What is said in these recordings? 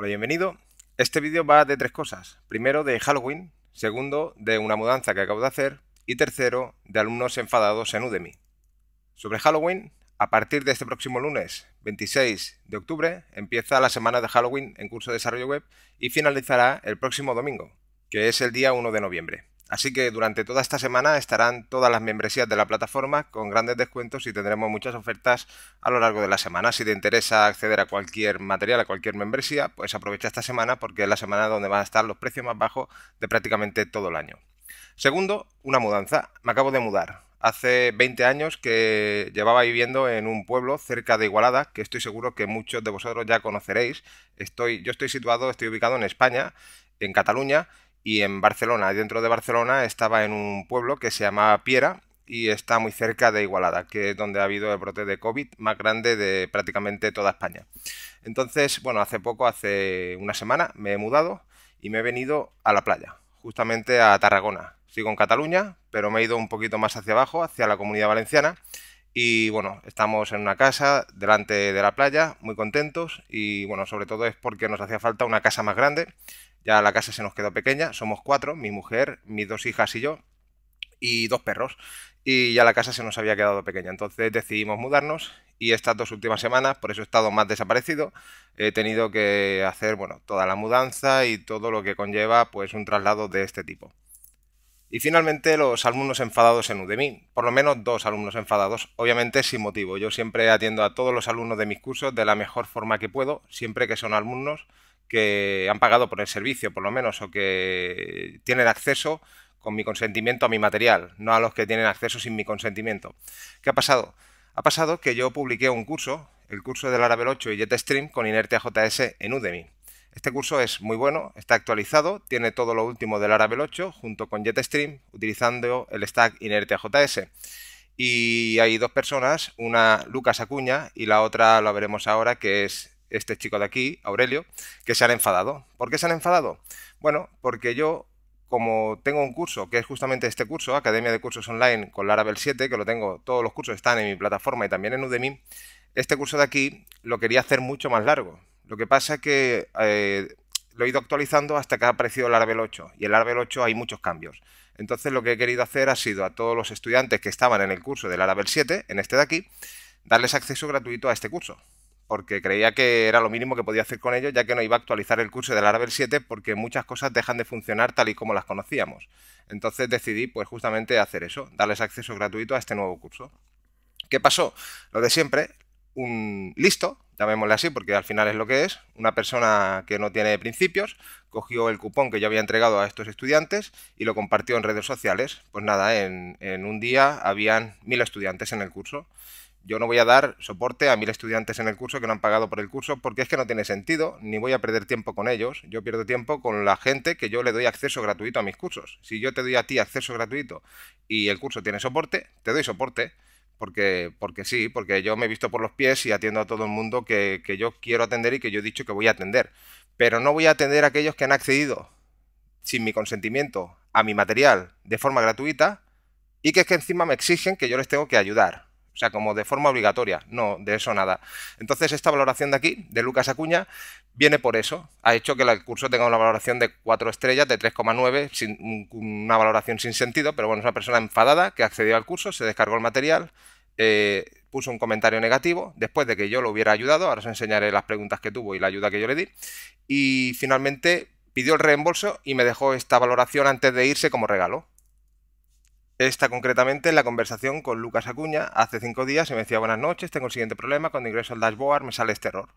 Hola, bienvenido. Este vídeo va de tres cosas. Primero, de Halloween. Segundo, de una mudanza que acabo de hacer. Y tercero, de alumnos enfadados en Udemy. Sobre Halloween, a partir de este próximo lunes, 26 de octubre, empieza la semana de Halloween en curso de desarrollo web y finalizará el próximo domingo, que es el día 1 de noviembre. Así que durante toda esta semana estarán todas las membresías de la plataforma con grandes descuentos y tendremos muchas ofertas a lo largo de la semana. Si te interesa acceder a cualquier material, a cualquier membresía, pues aprovecha esta semana porque es la semana donde van a estar los precios más bajos de prácticamente todo el año. Segundo, una mudanza. Me acabo de mudar. Hace 20 años que llevaba viviendo en un pueblo cerca de Igualada, que estoy seguro que muchos de vosotros ya conoceréis. Estoy, yo estoy situado, estoy ubicado en España, en Cataluña, y en Barcelona, dentro de Barcelona, estaba en un pueblo que se llamaba Piera y está muy cerca de Igualada, que es donde ha habido el brote de COVID más grande de prácticamente toda España. Entonces, bueno, hace poco, hace una semana, me he mudado y me he venido a la playa, justamente a Tarragona. Sigo en Cataluña, pero me he ido un poquito más hacia abajo, hacia la comunidad valenciana. Y bueno, estamos en una casa delante de la playa, muy contentos y bueno, sobre todo es porque nos hacía falta una casa más grande ya la casa se nos quedó pequeña, somos cuatro, mi mujer, mis dos hijas y yo, y dos perros. Y ya la casa se nos había quedado pequeña. Entonces decidimos mudarnos y estas dos últimas semanas, por eso he estado más desaparecido, he tenido que hacer bueno, toda la mudanza y todo lo que conlleva pues, un traslado de este tipo. Y finalmente los alumnos enfadados en Udemy, por lo menos dos alumnos enfadados, obviamente sin motivo. Yo siempre atiendo a todos los alumnos de mis cursos de la mejor forma que puedo, siempre que son alumnos que han pagado por el servicio, por lo menos, o que tienen acceso con mi consentimiento a mi material, no a los que tienen acceso sin mi consentimiento. ¿Qué ha pasado? Ha pasado que yo publiqué un curso, el curso del Laravel 8 y JetStream con Inertia en Udemy. Este curso es muy bueno, está actualizado, tiene todo lo último del Laravel 8 junto con JetStream utilizando el stack InerteJS. Y hay dos personas, una Lucas Acuña y la otra lo veremos ahora que es este chico de aquí, Aurelio, que se han enfadado. ¿Por qué se han enfadado? Bueno, porque yo, como tengo un curso, que es justamente este curso, Academia de Cursos Online con Laravel 7, que lo tengo, todos los cursos están en mi plataforma y también en Udemy, este curso de aquí lo quería hacer mucho más largo. Lo que pasa es que eh, lo he ido actualizando hasta que ha aparecido el Laravel 8 y el Laravel 8 hay muchos cambios. Entonces lo que he querido hacer ha sido a todos los estudiantes que estaban en el curso del Laravel 7, en este de aquí, darles acceso gratuito a este curso porque creía que era lo mínimo que podía hacer con ello, ya que no iba a actualizar el curso de Laravel 7 porque muchas cosas dejan de funcionar tal y como las conocíamos. Entonces decidí pues justamente hacer eso, darles acceso gratuito a este nuevo curso. ¿Qué pasó? Lo de siempre, un listo, llamémosle así porque al final es lo que es, una persona que no tiene principios, cogió el cupón que yo había entregado a estos estudiantes y lo compartió en redes sociales. Pues nada, en, en un día habían mil estudiantes en el curso yo no voy a dar soporte a mil estudiantes en el curso que no han pagado por el curso porque es que no tiene sentido, ni voy a perder tiempo con ellos. Yo pierdo tiempo con la gente que yo le doy acceso gratuito a mis cursos. Si yo te doy a ti acceso gratuito y el curso tiene soporte, te doy soporte. Porque, porque sí, porque yo me he visto por los pies y atiendo a todo el mundo que, que yo quiero atender y que yo he dicho que voy a atender. Pero no voy a atender a aquellos que han accedido sin mi consentimiento a mi material de forma gratuita y que es que encima me exigen que yo les tengo que ayudar sea, como de forma obligatoria. No, de eso nada. Entonces, esta valoración de aquí, de Lucas Acuña, viene por eso. Ha hecho que el curso tenga una valoración de 4 estrellas, de 3,9, una valoración sin sentido, pero bueno, es una persona enfadada que accedió al curso, se descargó el material, eh, puso un comentario negativo después de que yo lo hubiera ayudado. Ahora os enseñaré las preguntas que tuvo y la ayuda que yo le di. Y finalmente pidió el reembolso y me dejó esta valoración antes de irse como regalo. Esta concretamente en la conversación con Lucas Acuña hace cinco días y me decía buenas noches, tengo el siguiente problema, cuando ingreso al dashboard me sale este error.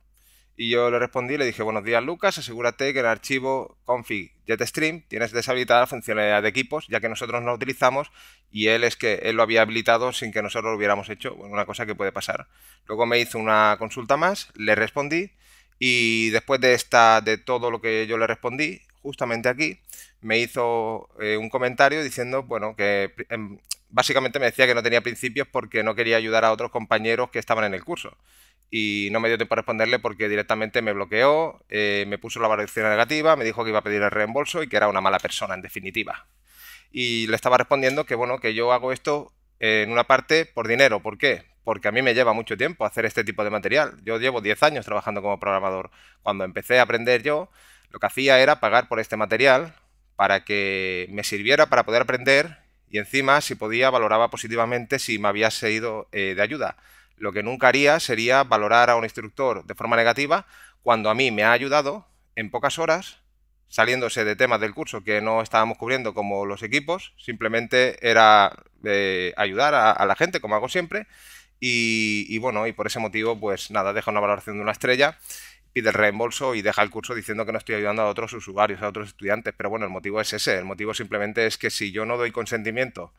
Y yo le respondí, le dije buenos días Lucas, asegúrate que el archivo config jetstream tienes deshabilitada la funcionalidad de equipos, ya que nosotros no utilizamos y él es que él lo había habilitado sin que nosotros lo hubiéramos hecho, una cosa que puede pasar. Luego me hizo una consulta más, le respondí y después de esta de todo lo que yo le respondí, justamente aquí, me hizo eh, un comentario diciendo, bueno, que em, básicamente me decía que no tenía principios porque no quería ayudar a otros compañeros que estaban en el curso. Y no me dio tiempo a responderle porque directamente me bloqueó, eh, me puso la valoración negativa, me dijo que iba a pedir el reembolso y que era una mala persona, en definitiva. Y le estaba respondiendo que, bueno, que yo hago esto eh, en una parte por dinero. ¿Por qué? porque a mí me lleva mucho tiempo hacer este tipo de material. Yo llevo 10 años trabajando como programador. Cuando empecé a aprender yo, lo que hacía era pagar por este material para que me sirviera para poder aprender y encima, si podía, valoraba positivamente si me había sido eh, de ayuda. Lo que nunca haría sería valorar a un instructor de forma negativa cuando a mí me ha ayudado en pocas horas, saliéndose de temas del curso que no estábamos cubriendo como los equipos, simplemente era eh, ayudar a, la gente, como hago siempre. Y, bueno, y por ese motivo, pues nada, deja una valoración de una estrella pide el reembolso y deja el curso diciendo que no estoy ayudando a otros usuarios, a otros estudiantes. Pero bueno, el motivo es ese. El motivo simplemente es que si yo no doy consentimiento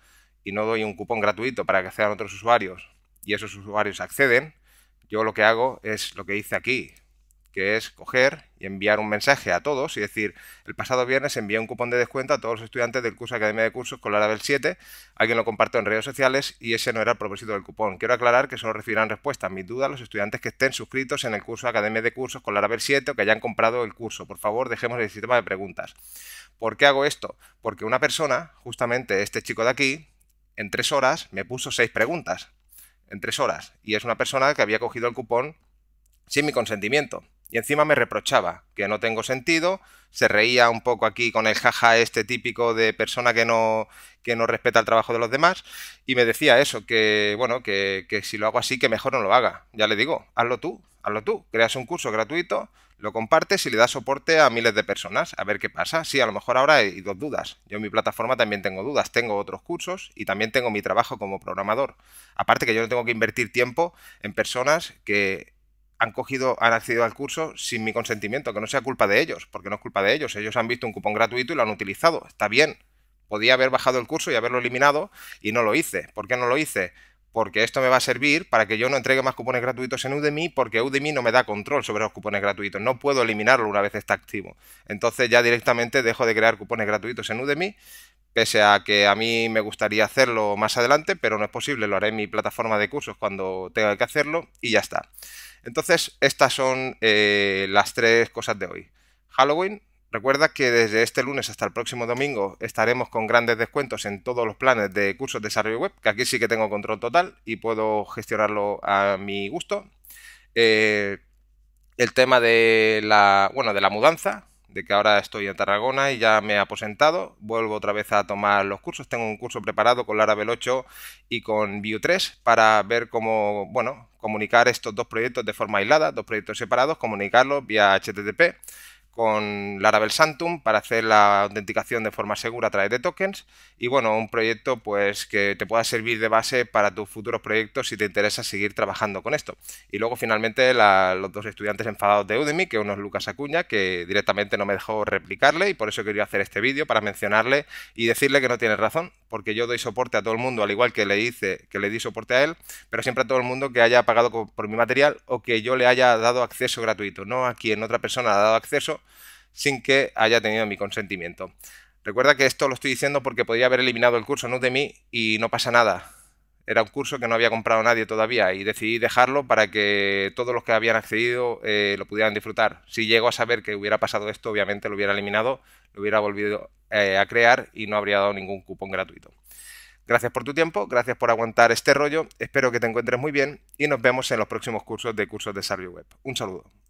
y no doy un cupón gratuito para que accedan otros usuarios y esos usuarios acceden, yo lo que hago es lo que hice aquí que es coger y enviar un mensaje a todos y decir, el pasado viernes envié un cupón de descuento a todos los estudiantes del curso Academia de Cursos con Laravel 7, alguien lo compartió en redes sociales y ese no era el propósito del cupón. Quiero aclarar que solo recibirán respuesta a mis dudas los estudiantes que estén suscritos en el curso Academia de Cursos con Laravel 7 o que hayan comprado el curso. Por favor, dejemos el sistema de preguntas. ¿Por qué hago esto? Porque una persona, justamente este chico de aquí, en tres horas me puso seis preguntas. En tres horas. Y es una persona que había cogido el cupón sin mi consentimiento y encima me reprochaba que no tengo sentido, se reía un poco aquí con el jaja este típico de persona que no, que no respeta el trabajo de los demás y me decía eso, que bueno, que, que si lo hago así que mejor no lo haga. Ya le digo, hazlo tú, hazlo tú, creas un curso gratuito, lo compartes y le das soporte a miles de personas, a ver qué pasa. Sí, a lo mejor ahora hay dos dudas. Yo en mi plataforma también tengo dudas, tengo otros cursos y también tengo mi trabajo como programador. Aparte que yo no tengo que invertir tiempo en personas que han cogido, han accedido al curso sin mi consentimiento, que no sea culpa de ellos, porque no es culpa de ellos. Ellos han visto un cupón gratuito y lo han utilizado. Está bien. Podía haber bajado el curso y haberlo eliminado y no lo hice. ¿Por qué no lo hice? porque esto me va a servir para que yo no entregue más cupones gratuitos en Udemy, porque Udemy no me da control sobre los cupones gratuitos, no puedo eliminarlo una vez está activo. Entonces ya directamente dejo de crear cupones gratuitos en Udemy, pese a que a mí me gustaría hacerlo más adelante, pero no es posible, lo haré en mi plataforma de cursos cuando tenga que hacerlo y ya está. Entonces estas son eh, las tres cosas de hoy. Halloween, Recuerda que desde este lunes hasta el próximo domingo estaremos con grandes descuentos en todos los planes de cursos de desarrollo web, que aquí sí que tengo control total y puedo gestionarlo a mi gusto. Eh, el tema de la, bueno, de la mudanza, de que ahora estoy en Tarragona y ya me he aposentado. Vuelvo otra vez a tomar los cursos. Tengo un curso preparado con Laravel 8 y con Vue 3 para ver cómo, bueno, comunicar estos dos proyectos de forma aislada, dos proyectos separados, comunicarlos vía HTTP con Laravel Santum para hacer la autenticación de forma segura a través de tokens y bueno, un proyecto pues que te pueda servir de base para tus futuros proyectos si te interesa seguir trabajando con esto. Y luego finalmente los dos estudiantes enfadados de Udemy, que uno es Lucas Acuña, que directamente no me dejó replicarle y por eso quería hacer este vídeo para mencionarle y decirle que no tiene razón, porque yo doy soporte a todo el mundo, al igual que le hice, que le di soporte a él, pero siempre a todo el mundo que haya pagado por mi material o que yo le haya dado acceso gratuito, no a quien otra persona ha dado acceso sin que haya tenido mi consentimiento. Recuerda que esto lo estoy diciendo porque podría haber eliminado el curso no de mí y no pasa nada. Era un curso que no había comprado nadie todavía y decidí dejarlo para que todos los que habían accedido eh, lo pudieran disfrutar. Si llego a saber que hubiera pasado esto, obviamente lo hubiera eliminado, lo hubiera volvido eh, a crear y no habría dado ningún cupón gratuito. Gracias por tu tiempo, gracias por aguantar este rollo, espero que te encuentres muy bien y nos vemos en los próximos cursos de cursos de Desarrollo Web. Un saludo.